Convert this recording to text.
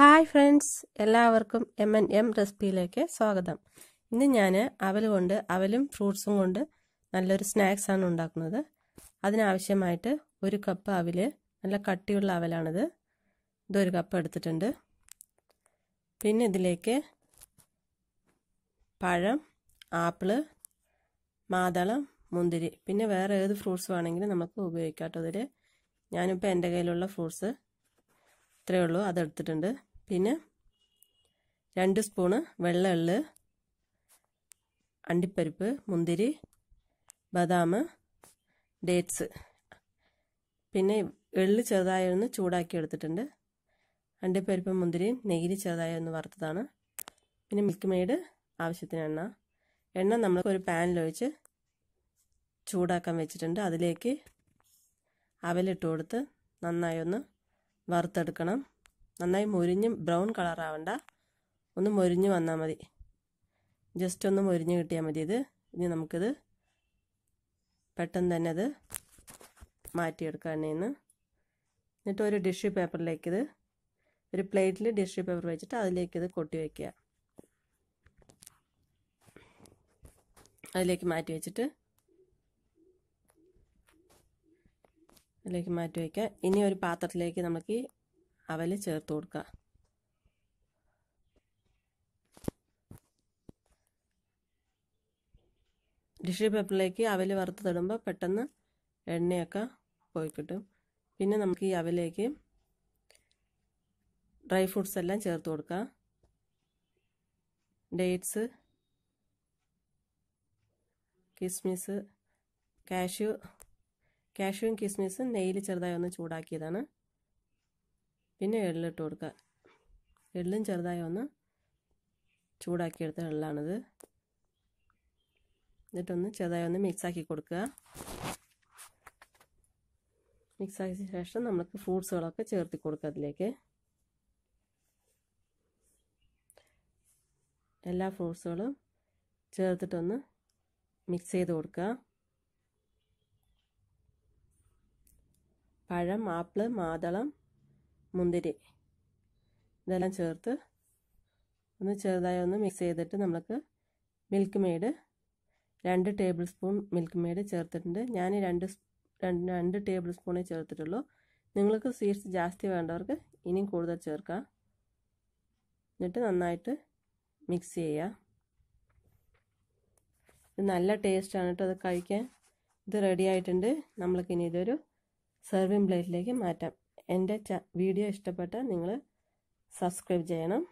hi friends എല്ലാവർക്കും M N M റെസിപ്പിയിലേക്ക് സ്വാഗതം ഇന്ന് ഞാൻ അവൽ കൊണ്ട് അവലും ഫ്രൂട്ട്സും കൊണ്ട് നല്ലൊരു സ്നാക്സാണ് ഉണ്ടാക്കുന്നത് അതിനാവശ്യമായിട്ട് ഒരു കപ്പ് അവൽ നല്ല കട്ടിയുള്ള അവലാണിത് ഇതൊരു കപ്പ് എടുത്തിട്ടുണ്ട് പിന്നെ ഇതിലേക്ക് പഴം ആപ്പിള് മാതളം മുന്തിരി പിന്നെ വേറെ ഏത് ഫ്രൂട്ട്സ് വേണമെങ്കിലും നമുക്ക് ഉപയോഗിക്കാം കേട്ടോ ഇതിൽ ഞാനിപ്പോൾ എൻ്റെ കയ്യിലുള്ള ഫ്രൂട്ട്സ് ഇത്രയേ ഉള്ളൂ അതെടുത്തിട്ടുണ്ട് പിന്നെ രണ്ട് സ്പൂണ് വെള്ളമുള്ള അണ്ടിപ്പരിപ്പ് മുന്തിരി ബദാം ഡേറ്റ്സ് പിന്നെ എള്ള് ചെറുതായി ഒന്ന് ചൂടാക്കി എടുത്തിട്ടുണ്ട് അണ്ടിപ്പരിപ്പും മുന്തിരിയും നെയ്യിൽ ചെറുതായി ഒന്ന് വറുത്തതാണ് പിന്നെ മിൽക്ക് മെയ്ഡ് ആവശ്യത്തിന് എണ്ണ എണ്ണ നമ്മൾ ഒരു പാനിലൊഴിച്ച് ചൂടാക്കാൻ വെച്ചിട്ടുണ്ട് അതിലേക്ക് അവലിട്ട് കൊടുത്ത് നന്നായി ഒന്ന് വറുത്തെടുക്കണം നന്നായി മുരിഞ്ഞ് ബ്രൗൺ കളറാവണ്ട ഒന്ന് മുരിഞ്ഞ് വന്നാൽ മതി ജസ്റ്റ് ഒന്ന് മുരിഞ്ഞ് കിട്ടിയാൽ മതി ഇത് ഇനി നമുക്കിത് പെട്ടെന്ന് തന്നെ അത് മാറ്റിയെടുക്കാൻ നിന്ന് എന്നിട്ട് ഒരു ഡിഷ് പേപ്പറിലേക്ക് ഇത് ഒരു പ്ലേറ്റിൽ ഡിഷ് പേപ്പർ വെച്ചിട്ട് അതിലേക്ക് ഇത് കൊട്ടി വയ്ക്കുക അതിലേക്ക് മാറ്റി വെച്ചിട്ട് അതിലേക്ക് മാറ്റി വയ്ക്കുക ഇനി ഒരു പാത്രത്തിലേക്ക് നമുക്ക് ഈ അവല് ചേർത്ത് കൊടുക്കുക ഡിഷ് പേപ്പറിലേക്ക് വറുത്ത് തടുമ്പോൾ പെട്ടെന്ന് എണ്ണയൊക്കെ പോയി കിട്ടും പിന്നെ നമുക്ക് ഈ അവലേക്ക് ഡ്രൈ ഫ്രൂട്ട്സ് എല്ലാം ചേർത്ത് കൊടുക്കാം ഡേറ്റ്സ് കിസ്മിസ് കാഷ്യൂ കാഷ്യൂവും കിസ്മിസും നെയ്യിൽ ചെറുതായി ഒന്ന് ചൂടാക്കിയതാണ് പിന്നെ എള്ളിട്ട് കൊടുക്കുക എള്ളും ചെറുതായി ഒന്ന് ചൂടാക്കിയെടുത്ത എള്ളാണിത് എന്നിട്ടൊന്ന് ചെറുതായി ഒന്ന് മിക്സാക്കി കൊടുക്കുക മിക്സാക്കിയ ശേഷം നമുക്ക് ഫ്രൂട്ട്സുകളൊക്കെ ചേർത്ത് കൊടുക്കുക അതിലേക്ക് എല്ലാ ഫ്രൂട്ട്സുകളും ചേർത്തിട്ടൊന്ന് മിക്സ് ചെയ്ത് കൊടുക്കുക പഴം ആപ്പിള് മാതളം മുന്തിരി ഇതെല്ലാം ചേർത്ത് ഒന്ന് ചെറുതായി ഒന്ന് മിക്സ് ചെയ്തിട്ട് നമുക്ക് മിൽക്ക് മെയ്ഡ് രണ്ട് ടേബിൾ സ്പൂൺ മിൽക്ക് മെയ്ഡ് ചേർത്തിട്ടുണ്ട് ഞാൻ രണ്ട് രണ്ട് ടേബിൾ സ്പൂണേ ചേർത്തിട്ടുള്ളൂ നിങ്ങൾക്ക് സ്വീറ്റ്സ് ജാസ്തി വേണ്ടവർക്ക് ഇനിയും കൂടുതൽ ചേർക്കാം എന്നിട്ട് നന്നായിട്ട് മിക്സ് ചെയ്യുക ഇത് നല്ല ടേസ്റ്റാണ് കേട്ടോ അത് കഴിക്കാൻ ഇത് റെഡി ആയിട്ടുണ്ട് നമ്മൾക്കിനി ഇതൊരു സെർവിങ് പ്ലേറ്റിലേക്ക് മാറ്റാം എൻ്റെ വീഡിയോ ഇഷ്ടപ്പെട്ടാൽ നിങ്ങൾ സബ്സ്ക്രൈബ് ചെയ്യണം